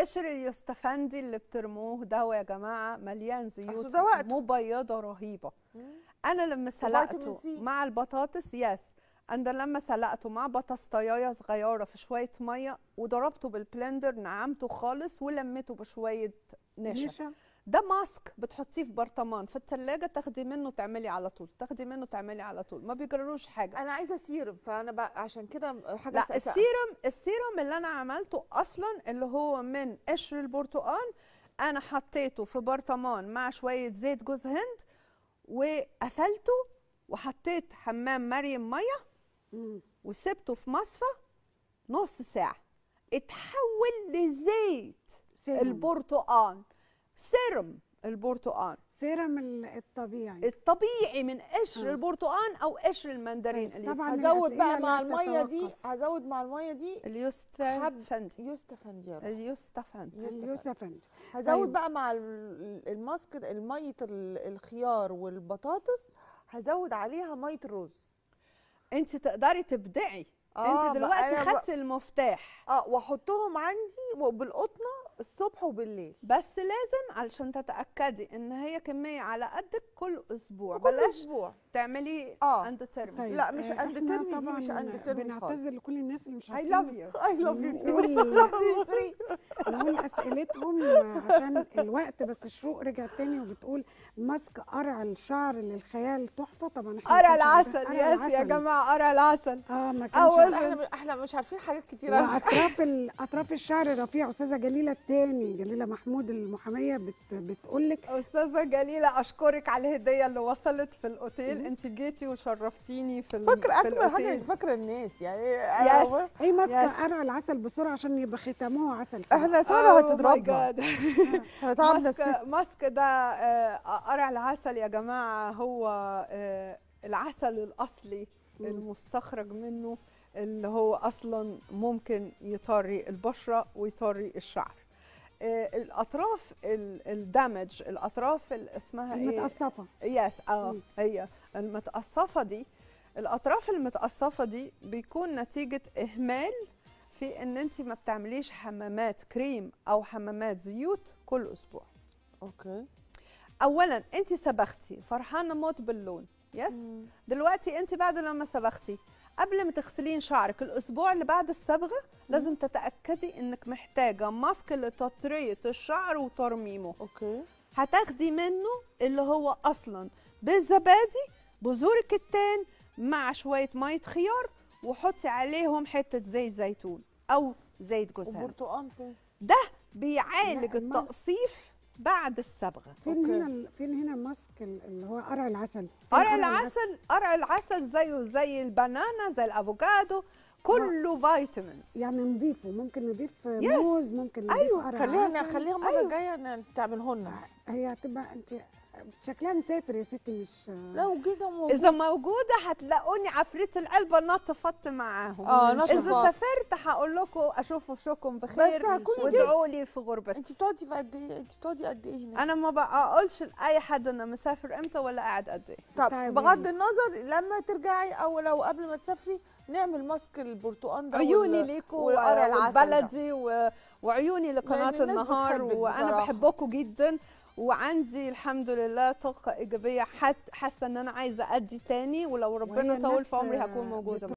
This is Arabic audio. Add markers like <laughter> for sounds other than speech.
قشر اليوستفندي اللي بترموه ده يا جماعه مليان زيوت مبيضه رهيبه انا لما سلقته مع البطاطس يس انا لما سلقته مع طياية صغيره في شويه ميه وضربته بالبلندر نعمته خالص ولمته بشويه نشا, نشا. ده ماسك بتحطيه في برطمان في الثلاجه تاخدي منه تعملي على طول تاخدي منه تعملي على طول ما بيجرلوش حاجه انا عايزه سيرم فانا بقى عشان كده حاجه لا سأسأل. السيرم السيرم اللي انا عملته اصلا اللي هو من قشر البرتقال انا حطيته في برطمان مع شويه زيت جوز هند وقفلته وحطيت حمام مريم ميه وسبته في مصفى نص ساعه اتحول لزيت البرتقال سيرم البرتقال سيرم الطبيعي الطبيعي من قشر آه. البرتقال او قشر المندرين طيب. طبعا هزود بقى مع الميه دي هزود مع الميه دي اليوستافند يوستافند يا رب اليوستافند طيب. اليوستافند هزود بقى مع الماسك الميه الخيار والبطاطس هزود عليها ميه الرز انت تقدري تبدعي آه انت دلوقتي خدت ب... المفتاح اه واحطهم عندي وبالقطنه الصبح وبالليل بس لازم علشان تتاكدي ان هي كميه على قدك كل اسبوع كل اسبوع تعملي اه اند ترم طيب. لا مش اند آه، ترم دي مش اند ترم بنعتذر لكل الناس اللي مش عارفين اي لاف يو اي لاف يو نقول اسئلتهم عشان الوقت بس شروق رجعت تاني وبتقول ماسك قرع الشعر للخيال تحفه طبعا قرع العسل يس يا جماعه قرع العسل اه ما كانش لازم احنا احنا مش عارفين حاجات كتير واطراف <laughs> اطراف الشعر الرفيع استاذه جليله الثاني جليله محمود المحاميه بت بتقول لك استاذه جليله اشكرك على الهديه اللي وصلت في الاوتيل انت جيتي وشرفتيني في فاكره اكتر حاجه فاكره الناس يعني يس اي ماسكه قرع العسل بسرعه عشان يبقى ختامه عسل احنا ساره هتضربنا ماسك ده آه، قرع العسل يا جماعه هو آه، العسل الاصلي المستخرج منه اللي هو اصلا ممكن يطري البشره ويطري الشعر آه، الاطراف الدمج الاطراف اللي اسمها إيه؟ المتقصفه ايه يس اه هي المتقصفه دي الاطراف المتقصفه دي بيكون نتيجه اهمال في ان انت ما بتعمليش حمامات كريم او حمامات زيوت كل اسبوع اوكي اولا انت سبختي فرحانه موت باللون يس مم. دلوقتي انت بعد لما سبختي قبل ما تغسلين شعرك الاسبوع اللي بعد الصبغه لازم تتاكدي انك محتاجه ماسك لتطريه الشعر وترميمه اوكي هتاخدي منه اللي هو اصلا بالزبادي بذور الكتان مع شويه ميه خيار وحطي عليهم حته زيت زيتون او زيت جوز البرتقال ده بيعالج التقصيف بعد الصبغه فين هنا فين هنا ماسك اللي هو قرع العسل قرع العسل قرع العسل زيه زي البنانا زي الافوكادو كله فيتامينز يعني نضيفه ممكن نضيف موز ممكن نضيف ايوه خليها خليها المره أيوة. الجايه لنا هي هتبقى انت شكلها مسافر يا ستي مش لو جيده موجوده اذا موجوده هتلاقوني عفريت العلبه نطفت معاهم اه نطفت اذا سافرت هقول لكم اشوف وشكم بخير بس هكوني وادعوا لي في غربتي انت بتقعدي قد ايه انت بتقعدي قد ايه هناك انا ما بقولش لاي حد انا مسافر امتى ولا قاعد قد ايه طب طيب، بغض النظر لما ترجعي او لو قبل ما تسافري نعمل ماسك البرتقال ده عيوني ليكوا والقرع البلدي و... وعيوني لقناه النهار وانا بحبكم جدا وعندي الحمد لله طاقه ايجابيه حاسه ان انا عايزه ادي تاني ولو ربنا طول في عمري هكون موجوده